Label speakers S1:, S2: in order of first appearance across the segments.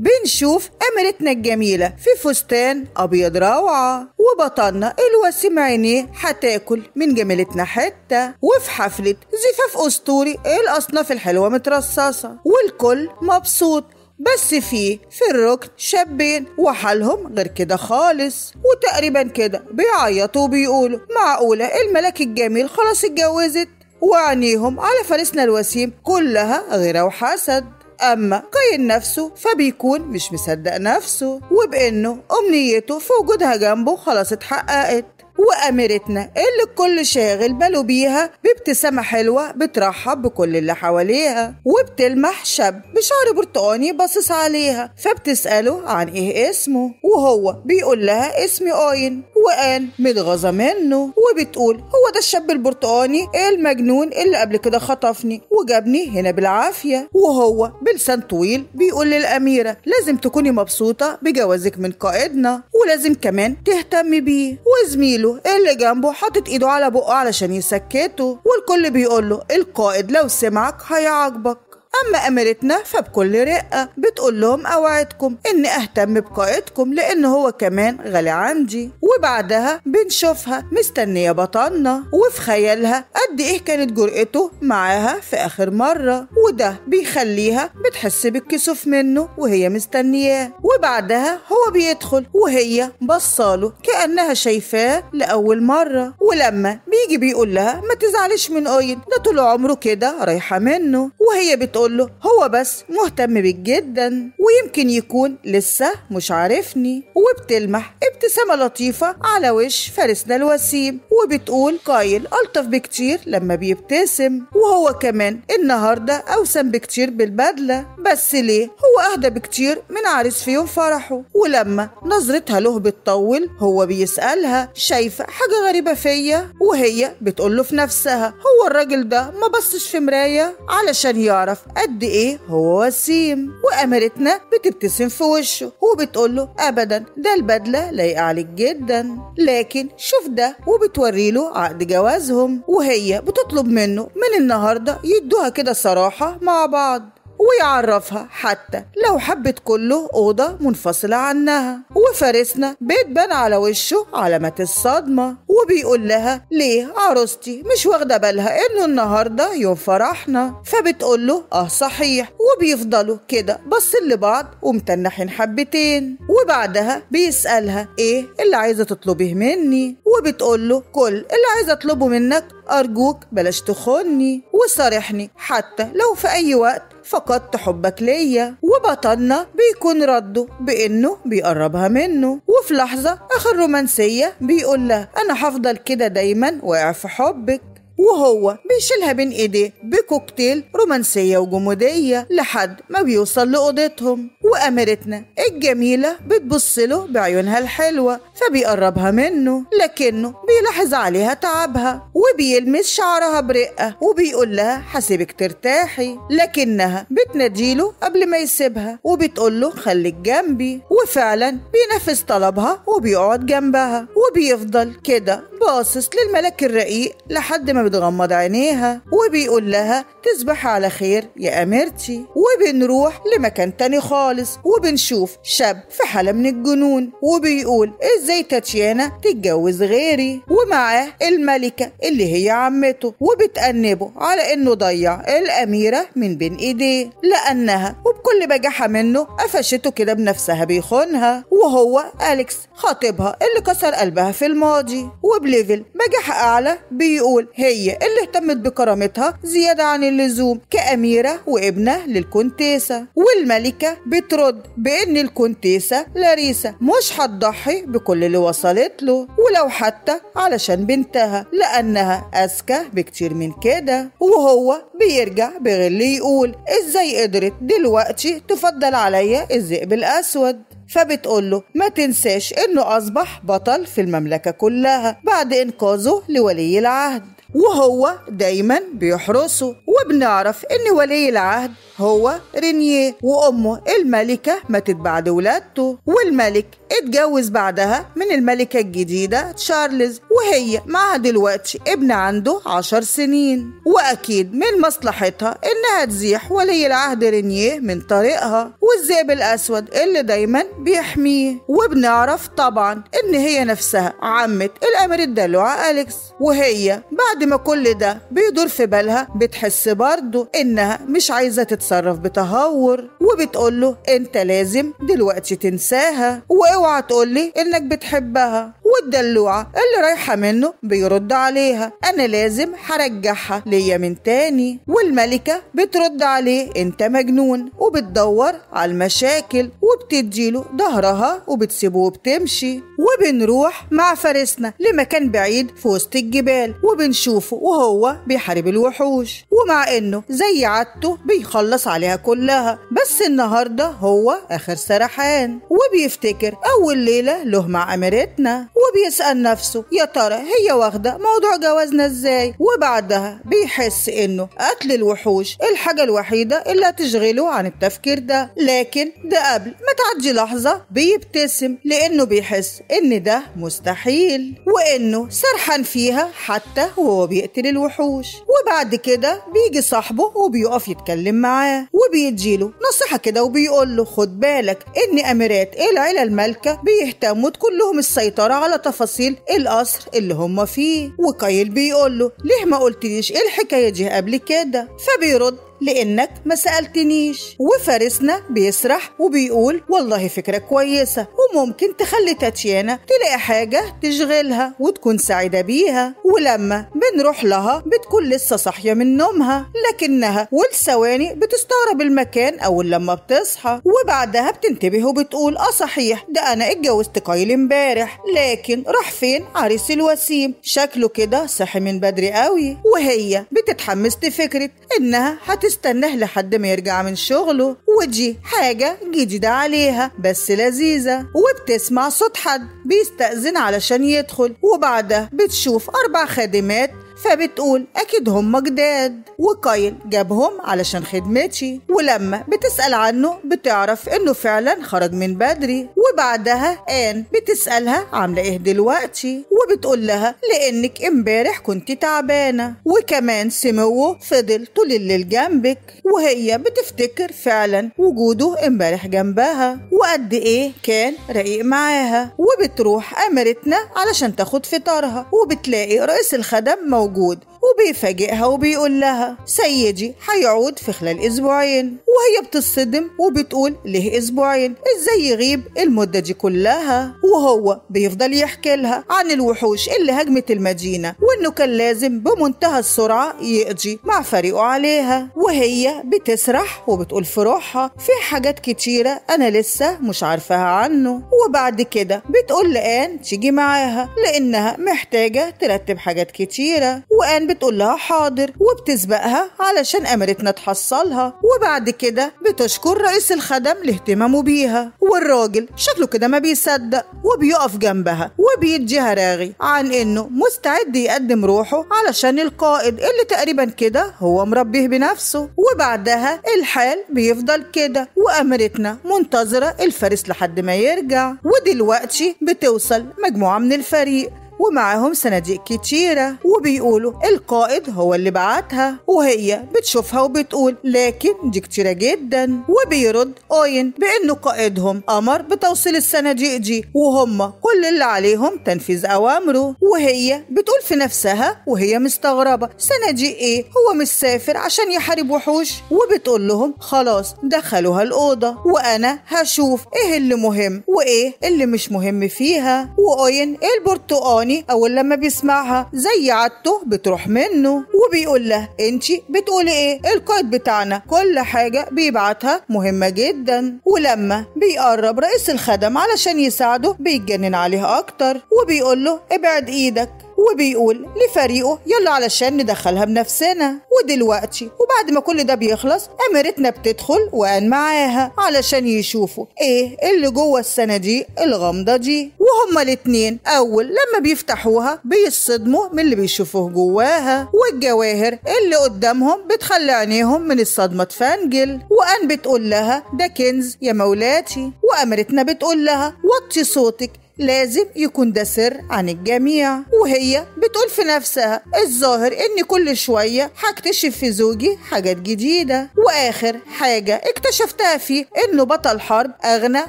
S1: بنشوف أميرتنا الجميلة في فستان أبيض روعة وبطلنا الوسيم عينيه هتاكل من جميلتنا حتة وفي حفلة زفاف أسطوري الأصناف الحلوة مترصصة والكل مبسوط بس في في الركن شابين وحالهم غير كده خالص وتقريبا كده بيعيطوا وبيقولوا معقولة الملاك الجميل خلاص اتجوزت وعنيهم على فارسنا الوسيم كلها غيرة وحسد أما قايل نفسه فبيكون مش مصدق نفسه وبإنه أمنيته في وجودها جنبه خلاص اتحققت وأميرتنا اللي الكل شاغل باله بيها بابتسامة حلوة بترحب بكل اللي حواليها وبتلمح شاب بشعر برتقاني باصص عليها فبتسأله عن إيه اسمه وهو بيقول لها اسمي أوين وقال متغاظه منه وبتقول هو ده الشاب البرتقاني المجنون اللي قبل كده خطفني وجابني هنا بالعافية وهو بلسان طويل بيقول للأميرة لازم تكوني مبسوطة بجوازك من قائدنا ولازم كمان تهتمي بيه وزميله اللي جنبه حاطط ايده على بقه علشان يسكته والكل بيقول له القائد لو سمعك هيعاقبك أما أميرتنا فبكل رقة بتقول لهم أوعدكم إني أهتم بقائدكم لأن هو كمان غالي عندي وبعدها بنشوفها مستنية بطلنا وفي خيالها قد إيه كانت جرأته معاها في آخر مرة وده بيخليها بتحس بالكسوف منه وهي مستنياه وبعدها هو بيدخل وهي بصاله كأنها شايفاه لأول مرة ولما بيجي بيقول لها ما تزعلش من قايد ده طول عمره كده رايحة منه وهي بتقول بتقول له هو بس مهتم بيك جدا ويمكن يكون لسه مش عارفني وبتلمح ابتسامة لطيفة على وش فارسنا الوسيم وبتقول قايل ألطف بكتير لما بيبتسم وهو كمان النهاردة أوسم بكتير بالبدلة بس ليه هو أهدى بكتير من عريس في يوم فرحه ولما نظرتها له بتطول هو بيسألها شايفة حاجة غريبة فيا وهي بتقول له في نفسها هو الراجل ده ما بصش في مراية علشان يعرف قد ايه هو وسيم واميرتنا بتبتسم في وشه وبتقول له ابدا ده البدله لايقه عليك جدا لكن شوف ده وبتوري له عقد جوازهم وهي بتطلب منه من النهارده يدوها كده صراحه مع بعض ويعرفها حتى لو حبت كله أوضة منفصلة عنها وفارسنا بيتبان على وشه علامة الصدمة وبيقول لها ليه عروستي مش واخدة بالها إنه النهاردة يوم فرحنا فبتقول له آه صحيح وبيفضلوا كده باصين لبعض ومتنحين حبتين وبعدها بيسألها إيه اللي عايزة تطلبيه مني وبتقول له كل اللي عايزة أطلبه منك أرجوك بلاش تخني وصارحني حتى لو في أي وقت فقدت حبك ليا وبطلنا بيكون رده بانه بيقربها منه وفي لحظه اخر رومانسيه بيقول لها انا هفضل كده دايما واقع في حبك وهو بيشيلها بين ايديه بكوكتيل رومانسية وجمودية لحد ما بيوصل لأوضتهم وأميرتنا الجميلة بتبص له بعيونها الحلوة فبيقربها منه لكنه بيلاحظ عليها تعبها وبيلمس شعرها برقة وبيقول لها هسيبك ترتاحي لكنها بتناديله قبل ما يسيبها وبتقول له خليك جنبي وفعلا بينفذ طلبها وبيقعد جنبها وبيفضل كده باصص للملاك الرقيق لحد ما بتغمض عينيها وبيقول لها تصبح على خير يا أميرتي وبنروح لمكان تاني خالص وبنشوف شاب في حالة من الجنون وبيقول إزاي تاتيانا تتجوز غيري ومعاه الملكة اللي هي عمته وبتأنبه على إنه ضيع الأميرة من بين إيديه لأنها وبكل بجاحة منه قفشته كده بنفسها بيخونها وهو أليكس خطيبها اللي كسر قلبها في الماضي وبليفل بجاحة أعلى بيقول هي الملكية اللي اهتمت بكرامتها زيادة عن اللزوم كأميرة وابنة للكونتيسة والملكة بترد بإن الكونتيسة لاريسا مش هتضحي بكل اللي وصلت له ولو حتى علشان بنتها لأنها أذكى بكتير من كده وهو بيرجع بغل يقول إزاي قدرت دلوقتي تفضل عليا الذئب الأسود فبتقول له ما تنساش انه اصبح بطل في المملكه كلها بعد انقاذه لولي العهد وهو دايما بيحرسه وبنعرف ان ولي العهد هو رينيه وامه الملكه ماتت بعد ولادته والملك اتجوز بعدها من الملكه الجديده تشارلز وهي معها دلوقتي ابن عنده عشر سنين واكيد من مصلحتها انها تزيح ولي العهد رينيه من طريقها والذئب الاسود اللي دايما بيحميه وبنعرف طبعا ان هي نفسها عمه الامير الدلوعه اليكس وهي بعد ما كل ده بيدور في بالها بتحس برضه إنها مش عايزة تتصرف بتهور وبتقول له أنت لازم دلوقتي تنساها وأوعى تقولي إنك بتحبها والدلوعة اللي رايحة منه بيرد عليها أنا لازم هرجعها ليا من تاني والملكة بترد عليه أنت مجنون وبتدور على المشاكل وبتديله ظهرها وبتسيبه وبتمشي وبنروح مع فرسنا لمكان بعيد في وسط الجبال وبنشوفه وهو بيحارب الوحوش ومع انه زي عادته بيخلص عليها كلها بس النهارده هو اخر سرحان وبيفتكر اول ليله له مع اميرتنا وبيسأل نفسه يا ترى هي واخدة موضوع جوازنا ازاي وبعدها بيحس انه قتل الوحوش الحاجة الوحيدة اللي هتشغله عن التفكير ده لكن ده قبل ما تعدي لحظة بيبتسم لانه بيحس ان ده مستحيل وانه سرحان فيها حتى وهو بيقتل الوحوش وبعد كده بيجي صاحبه وبيقف يتكلم معاه وبيديله نصيحة كده وبيقول له خد بالك ان اميرات العيلة المالكة بيهتموا كلهم السيطرة على تفاصيل القصر اللي هم فيه وكايل بيقول له ليه ما قلتليش ايه الحكايه دي قبل كده فبيرد لانك ما سالتنيش وفارسنا بيسرح وبيقول والله فكره كويسه وممكن تخلي تاتيانا تلاقي حاجه تشغلها وتكون سعيده بيها ولما بنروح لها بتكون لسه صاحيه من نومها لكنها والثواني بتستغرب المكان اول لما بتصحى وبعدها بتنتبه وبتقول اه صحيح ده انا اتجوزت قايل امبارح لكن راح فين عريس الوسيم شكله كده صحي من بدري قوي وهي بتتحمس لفكره انها هت تستناه لحد ما يرجع من شغله ودي حاجة جديدة عليها بس لذيذة وبتسمع صوت حد بيستأذن علشان يدخل وبعدها بتشوف أربع خادمات فبتقول أكيد هم جداد وكايل جابهم علشان خدمتي ولما بتسأل عنه بتعرف إنه فعلا خرج من بدري وبعدها آن بتسألها عاملة إيه دلوقتي وبتقول لها لأنك إمبارح كنت تعبانة وكمان سموه فضل طول الليل جنبك وهي بتفتكر فعلا وجوده إمبارح جنبها وقد إيه كان رقيق معاها وبتروح أمرتنا علشان تاخد فطارها وبتلاقي رئيس الخدم موجود good وبيفاجئها وبيقول لها سيدي هيعود في خلال أسبوعين وهي بتصدم وبتقول ليه أسبوعين إزاي يغيب المدة دي كلها وهو بيفضل يحكي لها عن الوحوش اللي هجمت المدينة وإنه كان لازم بمنتهى السرعة يقضي مع فريقه عليها وهي بتسرح وبتقول في روحها في حاجات كتيرة أنا لسه مش عارفاها عنه وبعد كده بتقول لآن تيجي معاها لأنها محتاجة ترتب حاجات كتيرة وآن بتقول لها حاضر وبتسبقها علشان امرتنا تحصلها وبعد كده بتشكر رئيس الخدم لاهتمامه بيها والراجل شكله كده ما بيصدق وبيقف جنبها وبيديها راغي عن انه مستعد يقدم روحه علشان القائد اللي تقريبا كده هو مربيه بنفسه وبعدها الحال بيفضل كده وامرتنا منتظره الفارس لحد ما يرجع ودلوقتي بتوصل مجموعه من الفريق ومعاهم صناديق كتيرة وبيقولوا القائد هو اللي بعتها وهي بتشوفها وبتقول لكن دي كتيرة جدا وبيرد أوين بأنه قائدهم أمر بتوصيل الصناديق دي وهم كل اللي عليهم تنفيذ أوامره وهي بتقول في نفسها وهي مستغربة صناديق إيه هو مش سافر عشان يحارب وحوش وبتقول لهم خلاص دخلوها الأوضة وأنا هشوف إيه اللي مهم وإيه اللي مش مهم فيها وأوين إيه البرتقال الأغاني أول لما بيسمعها زي عادته بتروح منه وبيقول لها أنت بتقولي إيه القائد بتاعنا كل حاجة بيبعتها مهمة جدا ولما بيقرب رئيس الخدم علشان يساعده بيتجنن عليه أكتر وبيقول له ابعد إيدك وبيقول لفريقه يلا علشان ندخلها بنفسنا ودلوقتي وبعد ما كل ده بيخلص اميرتنا بتدخل وان معاها علشان يشوفوا ايه اللي جوه الصناديق الغامضه دي وهما الاتنين اول لما بيفتحوها بيصدموا من اللي بيشوفوه جواها والجواهر اللي قدامهم بتخلي عينيهم من الصدمه تفنجل وان بتقول لها ده كنز يا مولاتي وامرتنا بتقول لها وطي صوتك لازم يكون ده سر عن الجميع وهي بتقول في نفسها الظاهر اني كل شوية هكتشف في زوجي حاجات جديدة واخر حاجة اكتشفتها فيه انه بطل حرب اغنى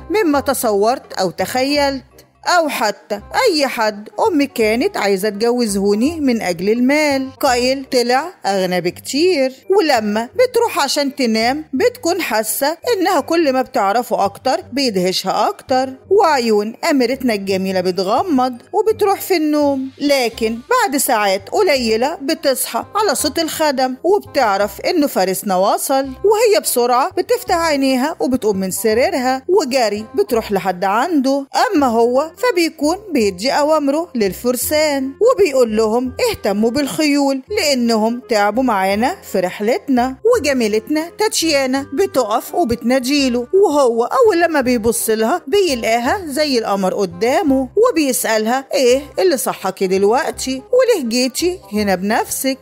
S1: مما تصورت او تخيلت أو حتى أي حد أمي كانت عايزة تجوزهوني من أجل المال كايل طلع أغنى بكتير ولما بتروح عشان تنام بتكون حاسة إنها كل ما بتعرفه أكتر بيدهشها أكتر وعيون أميرتنا الجميلة بتغمض وبتروح في النوم لكن بعد ساعات قليلة بتصحى على صوت الخدم وبتعرف إنه فارسنا وصل وهي بسرعة بتفتح عينيها وبتقوم من سريرها وجاري بتروح لحد عنده أما هو فبيكون بيدي أوامره للفرسان وبيقول لهم اهتموا بالخيول لأنهم تعبوا معانا في رحلتنا وجميلتنا تاتشيانا بتقف وبتناجيله وهو أول لما بيبص لها بيلاقيها زي القمر قدامه وبيسألها ايه اللي صحكي دلوقتي وليه جيتي هنا بنفسك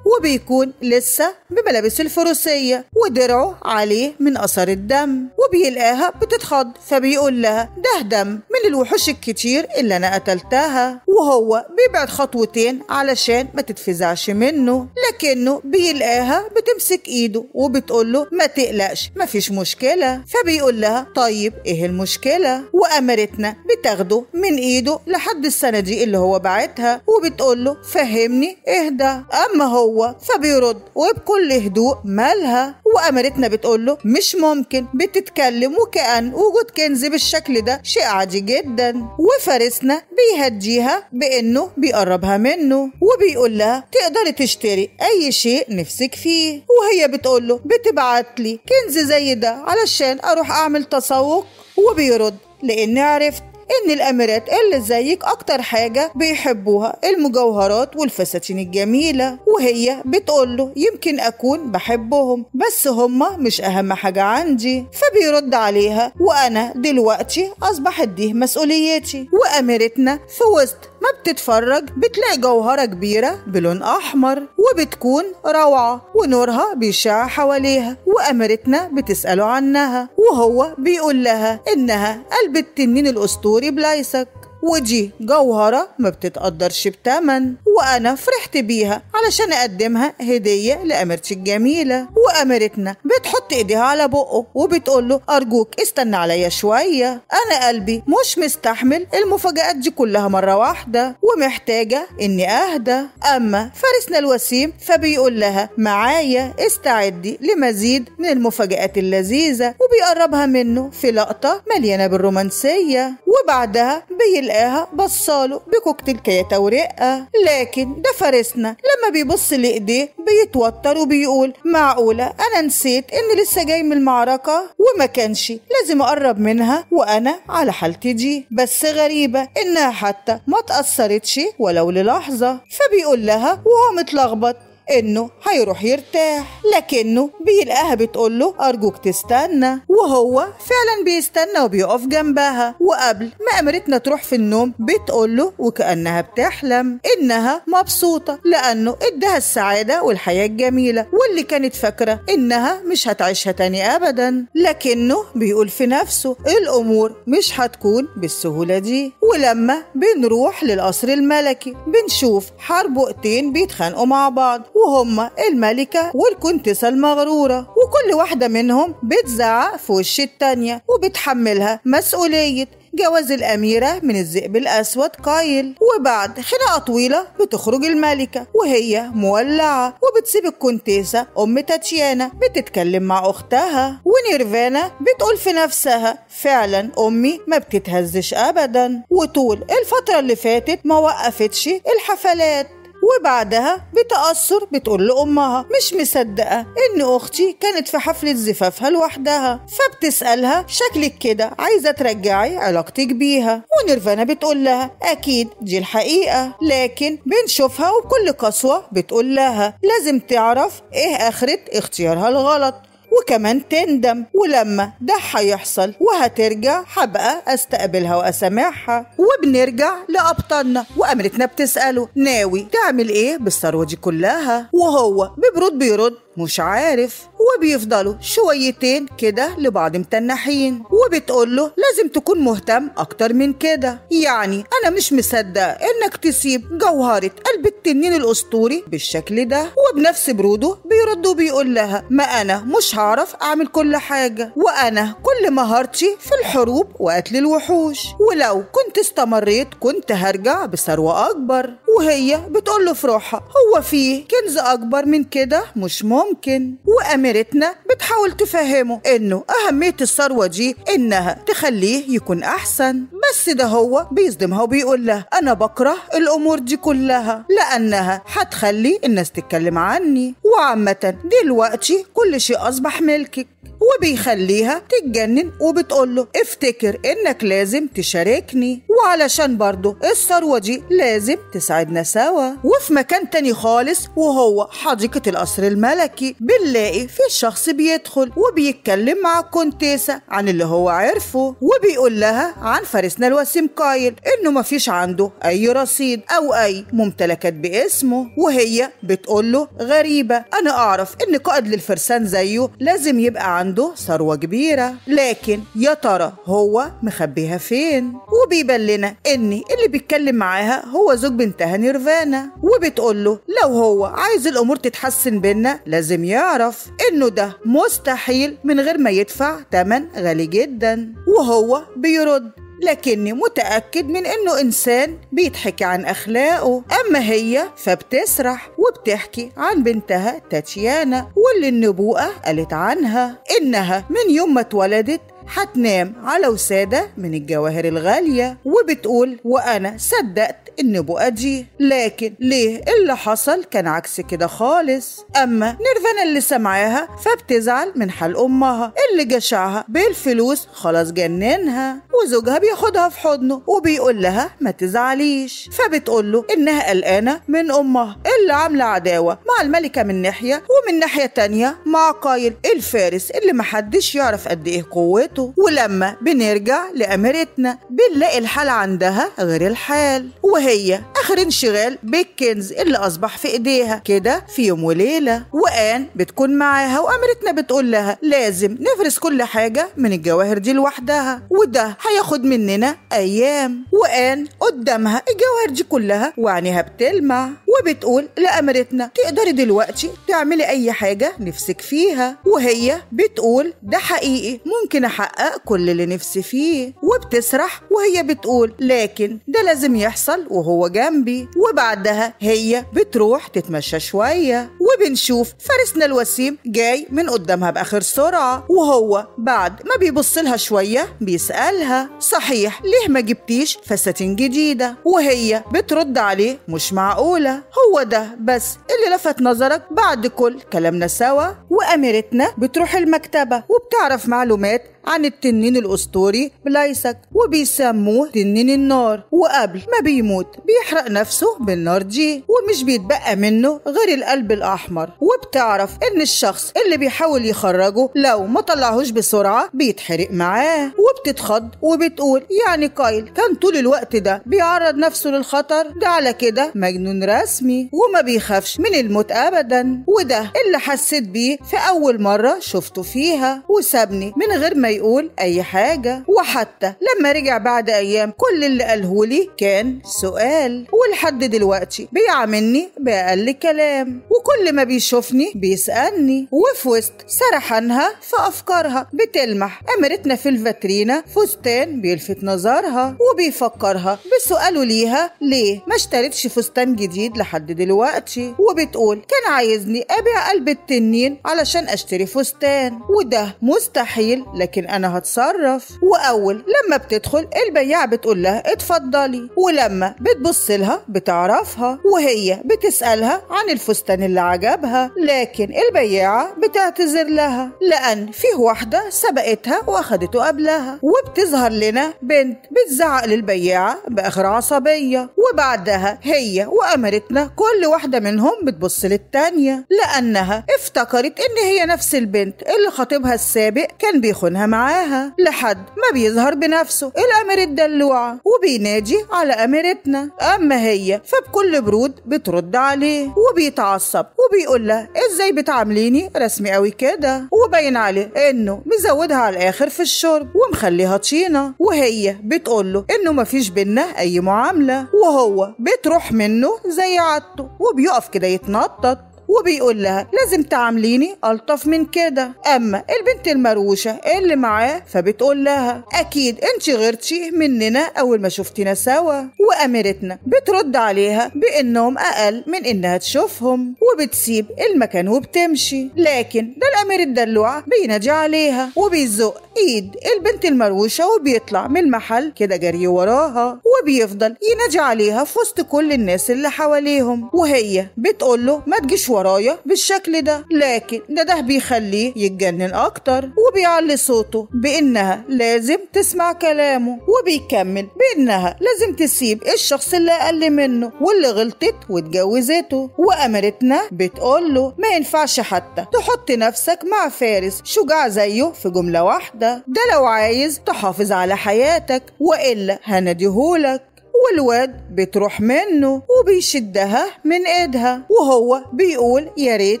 S1: وبيكون لسه بملابس الفروسية ودرعه عليه من أثر الدم وبيلقاها بتتخض فبيقول لها ده دم من الوحوش الكتير اللي أنا قتلتها وهو بيبعد خطوتين علشان ما تتفزعش منه لكنه بيلقاها بتمسك إيده وبتقول له ما تقلقش مفيش مشكلة فبيقول لها طيب إيه المشكلة وأمرتنا بتاخده من إيده لحد السنة دي اللي هو بعتها وبتقول له فهمني اهدى أما هو هو فبيرد وبكل هدوء مالها وأميرتنا بتقول له مش ممكن بتتكلم وكأن وجود كنز بالشكل ده شيء عادي جدا وفارسنا بيهديها بإنه بيقربها منه وبيقول لها تقدري تشتري أي شيء نفسك فيه وهي بتقول له بتبعت لي كنز زي ده علشان أروح أعمل تسوق وبيرد لأني عرفت ان الاميرات اللي زيك اكتر حاجه بيحبوها المجوهرات والفساتين الجميله وهي بتقول له يمكن اكون بحبهم بس هما مش اهم حاجه عندي فبيرد عليها وانا دلوقتي اصبحت دي مسؤوليتي واميرتنا في وسط ما بتتفرج بتلاقي جوهرة كبيرة بلون أحمر وبتكون روعة ونورها بيشع حواليها وأميرتنا بتسأله عنها وهو بيقول لها إنها قلب التنين الأسطوري بلايسك ودي جوهرة ما بتتقدرش بتمن وأنا فرحت بيها علشان أقدمها هدية لأميرتي الجميلة وأميرتنا بتحط إيديها على بقه وبتقول له أرجوك استنى عليا شوية أنا قلبي مش مستحمل المفاجآت دي كلها مرة واحدة ومحتاجة إني أهدى أما فارسنا الوسيم فبيقول لها معايا استعدي لمزيد من المفاجآت اللذيذة وبيقربها منه في لقطة مليانة بالرومانسية وبعدها بيل لقاها بصاله بكوكتيل كيته ورقه لكن ده فارسنا لما بيبص لايديه بيتوتر وبيقول معقوله انا نسيت ان لسه جاي من المعركه وما كانش لازم اقرب منها وانا على حالتي دي بس غريبه انها حتى ما تاثرتش ولو للحظه فبيقول لها وهو متلخبط انه هيروح يرتاح لكنه بيلقاها بتقول له ارجوك تستنى وهو فعلا بيستنى وبيقف جنبها وقبل ما امرتنا تروح في النوم بتقول له وكانها بتحلم انها مبسوطه لانه اداها السعاده والحياه الجميله واللي كانت فاكره انها مش هتعيشها تاني ابدا لكنه بيقول في نفسه الامور مش هتكون بالسهوله دي ولما بنروح للقصر الملكي بنشوف حرب وقتين بيتخانقوا مع بعض وهم الملكة والكنتسة المغرورة وكل واحدة منهم بتزعق في وش التانية وبتحملها مسؤولية جواز الأميرة من الذئب الأسود قايل وبعد خناقة طويلة بتخرج الملكة وهي مولعة وبتسيب الكونتيسة أم تاتيانا بتتكلم مع أختها ونيرفانا بتقول في نفسها فعلا أمي ما بتتهزش أبدا وطول الفترة اللي فاتت ما وقفتش الحفلات وبعدها بتأثر بتقول لأمها مش مصدقة إن أختي كانت في حفلة زفافها لوحدها فبتسألها شكلك كده عايزة ترجعي علاقتك بيها ونيرفانا بتقول لها أكيد دي الحقيقة لكن بنشوفها وكل قسوة بتقول لها لازم تعرف إيه آخرة اختيارها الغلط وكمان تندم ولما ده هيحصل وهترجع هبقى استقبلها واسامحها وبنرجع لابطالنا وامرتنا بتساله ناوي تعمل ايه بالثروه دي كلها وهو ببرود بيرد مش عارف وبيفضلوا شويتين كده لبعض متنحين وبتقول له لازم تكون مهتم أكتر من كده يعني أنا مش مصدق إنك تسيب جوهرة قلب التنين الأسطوري بالشكل ده وبنفس بروده بيرد وبيقول لها ما أنا مش هعرف أعمل كل حاجة وأنا كل مهارتي في الحروب وقتل الوحوش ولو كنت استمريت كنت هرجع بثروة أكبر وهي بتقول له في روحها هو فيه كنز أكبر من كده مش ممكن وأميرتنا بتحاول تفهمه إنه أهمية الثروة دي إنها تخليه يكون أحسن بس ده هو بيصدمها وبيقول لها أنا بكره الأمور دي كلها لأنها هتخلي الناس تتكلم عني وعامة دلوقتي كل شيء أصبح ملكك وبيخليها تتجنن وبتقول له افتكر انك لازم تشاركني وعلشان برضه الثروة دي لازم تساعدنا سوا وفي مكان تاني خالص وهو حديقة القصر الملكي بنلاقي في شخص بيدخل وبيتكلم مع الكونتيسة عن اللي هو عرفه وبيقول لها عن فارسنا الوسيم قايل انه مفيش عنده اي رصيد او اي ممتلكات باسمه وهي بتقول له غريبة انا اعرف ان قائد للفرسان زيه لازم يبقى عنده عنده ثروة كبيرة لكن يا ترى هو مخبيها فين وبيبان لنا ان اللي بيتكلم معاها هو زوج بنتها نيرفانا وبتقول له لو هو عايز الامور تتحسن بينا لازم يعرف انه ده مستحيل من غير ما يدفع تمن غالي جدا وهو بيرد لكني متأكد من إنه إنسان بيتحكي عن أخلاقه أما هي فبتسرح وبتحكي عن بنتها تاتيانا واللي النبوءة قالت عنها إنها من يوم ما اتولدت هتنام على وسادة من الجواهر الغالية وبتقول وأنا صدقت إني دي لكن ليه اللي حصل كان عكس كده خالص أما نيرفانا اللي سمعها فبتزعل من حال أمها اللي جشعها بالفلوس خلاص جننها وزوجها بياخدها في حضنه وبيقول لها ما تزعليش فبتقول له إنها قلقانة من أمها اللي عاملة عداوة مع الملكة من ناحية ومن ناحية تانية مع قايل الفارس اللي محدش يعرف قد إيه قوته ولما بنرجع لأميرتنا بنلاقي الحال عندها غير الحال وهي هي آخر انشغال بالكنز اللي أصبح في إيديها كده في يوم وليلة وآن بتكون معاها وأمرتنا بتقول لها لازم نفرز كل حاجة من الجواهر دي لوحدها وده هياخد مننا أيام وآن قدامها الجواهر دي كلها وعينيها بتلمع وبتقول لأمرتنا تقدري دلوقتي تعملي أي حاجة نفسك فيها وهي بتقول ده حقيقي ممكن أحقق كل اللي نفسي فيه وبتسرح وهي بتقول لكن ده لازم يحصل وهو جنبي وبعدها هي بتروح تتمشى شوية وبنشوف فارسنا الوسيم جاي من قدامها بآخر سرعة وهو بعد ما بيبص لها شوية بيسألها صحيح ليه ما جبتيش فساتين جديدة وهي بترد عليه مش معقولة هو ده بس اللي لفت نظرك بعد كل كلامنا سوا وأميرتنا بتروح المكتبة وبتعرف معلومات عن التنين الأسطوري بلايسك وبيسموه تنين النار وقبل ما بيموت بيحرق نفسه بالنار دي ومش بيتبقى منه غير القلب الأحمر وبتعرف إن الشخص اللي بيحاول يخرجه لو ما طلعهوش بسرعة بيتحرق معاه وبتتخض وبتقول يعني كايل كان طول الوقت ده بيعرض نفسه للخطر ده على كده مجنون رسمي وما بيخافش من الموت أبدا وده اللي حسيت بيه في أول مرة شفته فيها وسابني من غير ما يقول أي حاجة وحتى لما رجع بعد أيام كل اللي قاله لي كان سؤال ولحد دلوقتي بيعاملني بأقل كلام وكل ما بيشوفني بيسألني وفي وسط سرحانها في أفكارها بتلمح أميرتنا في الفاترينا فستان بيلفت نظرها وبيفكرها بسؤاله ليها ليه ما اشترتش فستان جديد لحد دلوقتي وبتقول كان عايزني أبيع قلب التنين علشان أشتري فستان وده مستحيل لكن لكن أنا هتصرف وأول لما بتدخل البياعة بتقول لها اتفضلي ولما بتبص لها بتعرفها وهي بتسألها عن الفستان اللي عجبها لكن البياعة بتعتذر لها لأن فيه واحدة سبقتها وأخدته قبلها وبتظهر لنا بنت بتزعق للبياعة بآخر عصبية وبعدها هي وأمرتنا كل واحدة منهم بتبص للتانية لأنها افتكرت إن هي نفس البنت اللي خطيبها السابق كان بيخونها معاها لحد ما بيظهر بنفسه الأمر الدلوعة وبينادي على أميرتنا أما هي فبكل برود بترد عليه وبيتعصب وبيقول لها إزاي بتعامليني رسمي قوي كده وباين عليه إنه مزودها على الآخر في الشرب ومخليها طشينة وهي بتقول له إنه مفيش بينا أي معاملة وهو بتروح منه زي عادته وبيقف كده يتنطط وبيقول لها لازم تعامليني ألطف من كده أما البنت المروشة اللي معاه فبتقول لها أكيد أنت غيرتي مننا أول ما شفتينا سوا وأميرتنا بترد عليها بإنهم أقل من إنها تشوفهم وبتسيب المكان وبتمشي لكن ده الأمير الدلوع بينادي عليها وبيزق ايد البنت المروشه وبيطلع من المحل كده جري وراها وبيفضل ينادي عليها في وسط كل الناس اللي حواليهم وهي بتقول له ما تجيش ورايا بالشكل ده لكن ده ده بيخليه يتجنن أكتر وبيعلي صوته بإنها لازم تسمع كلامه وبيكمل بإنها لازم تسيب الشخص اللي أقل منه واللي غلطت واتجوزته وأمرتنا بتقول له ما ينفعش حتى تحط نفسك مع فارس شجاع زيه في جملة واحدة ده لو عايز تحافظ على حياتك وإلا هنديهولك والواد بتروح منه وبيشدها من ايدها وهو بيقول يا ريت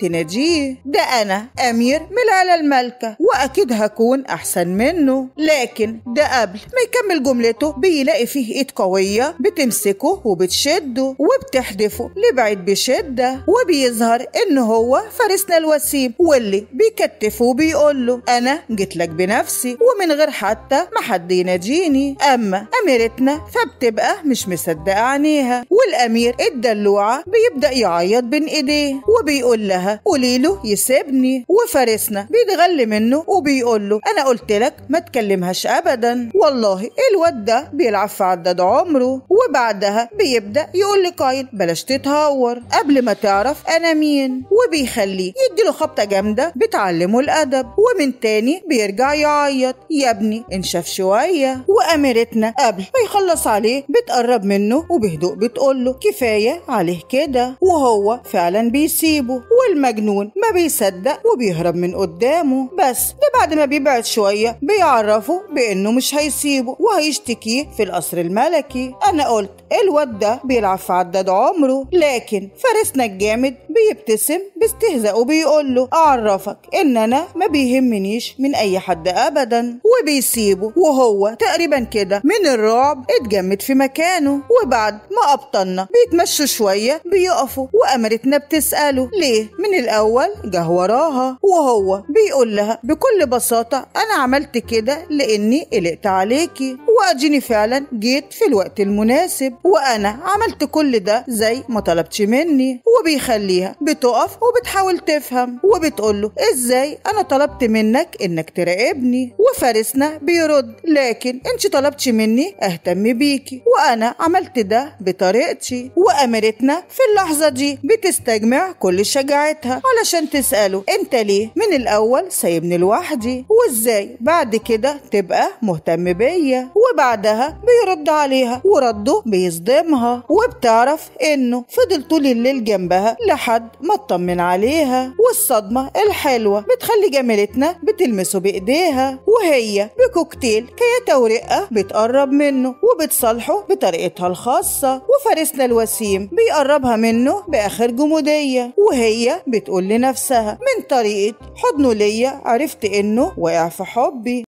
S1: تناجيه ده انا امير من على الملكه واكيد هكون احسن منه لكن ده قبل ما يكمل جملته بيلاقي فيه ايد قويه بتمسكه وبتشده وبتحدفه لبعيد بشده وبيظهر ان هو فارسنا الوسيم واللي بيكتفه وبيقول له انا جيت لك بنفسي ومن غير حتى ما حد يناجيني اما اميرتنا فبتبقى مش مصدقة عينيها والأمير الدلوعة بيبدأ يعيط بين إيديه وبيقول لها قولي له يسيبني وفارسنا بيتغل منه وبيقول له أنا قلت لك ما تكلمهاش أبدا والله الواد ده بيلعب في عداد عمره وبعدها بيبدأ يقول لقايل بلاش تتهور قبل ما تعرف أنا مين وبيخليه يديله خبطة جامدة بتعلمه الأدب ومن تاني بيرجع يعيط يا ابني انشف شوية وأميرتنا قبل ما يخلص عليه بتقرب منه وبهدوء بتقول له كفاية عليه كده وهو فعلا بيسيبه والمجنون ما بيصدق وبيهرب من قدامه بس ده بعد ما بيبعد شوية بيعرفه بأنه مش هيسيبه وهيشتكيه في القصر الملكي أنا قلت الواد ده بيلعب في عداد عمره لكن فارسنا الجامد بيبتسم باستهزاء وبيقول له اعرفك ان انا ما بيهمنيش من اي حد ابدا وبيسيبه وهو تقريبا كده من الرعب اتجمد في مكانه وبعد ما ابطلنا بيتمشوا شويه بيقفوا وامرتنا بتساله ليه من الاول جه وراها وهو بيقول لها بكل بساطه انا عملت كده لاني قلقت عليكي واديني فعلا جيت في الوقت المناسب وانا عملت كل ده زي ما طلبتش مني وبيخليها بتقف وبتحاول تفهم وبتقول له ازاي انا طلبت منك انك تراقبني وفارسنا بيرد لكن انت طلبتش مني اهتم بيكي وانا عملت ده بطريقتي واميرتنا في اللحظه دي بتستجمع كل شجاعتها علشان تساله انت ليه من الاول سايبني لوحدي وازاي بعد كده تبقى مهتم بيا وبعدها بيرد عليها ورده بيز بيصدمها وبتعرف انه فضل طول الليل جنبها لحد ما اطمن عليها والصدمة الحلوة بتخلي جميلتنا بتلمسه بايديها وهي بكوكتيل كياتا ورقة بتقرب منه وبتصالحه بطريقتها الخاصة وفارسنا الوسيم بيقربها منه بآخر جمودية وهي بتقول لنفسها من طريقة حضنه ليا عرفت انه وقع في حبي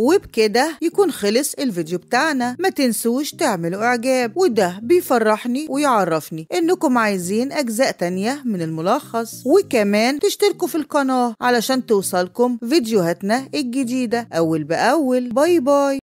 S1: وبكده يكون خلص الفيديو بتاعنا ما تنسوش تعملوا اعجاب وده بيفرحني ويعرفني انكم عايزين اجزاء تانية من الملخص وكمان تشتركوا في القناة علشان توصلكم فيديوهاتنا الجديدة اول باول باي باي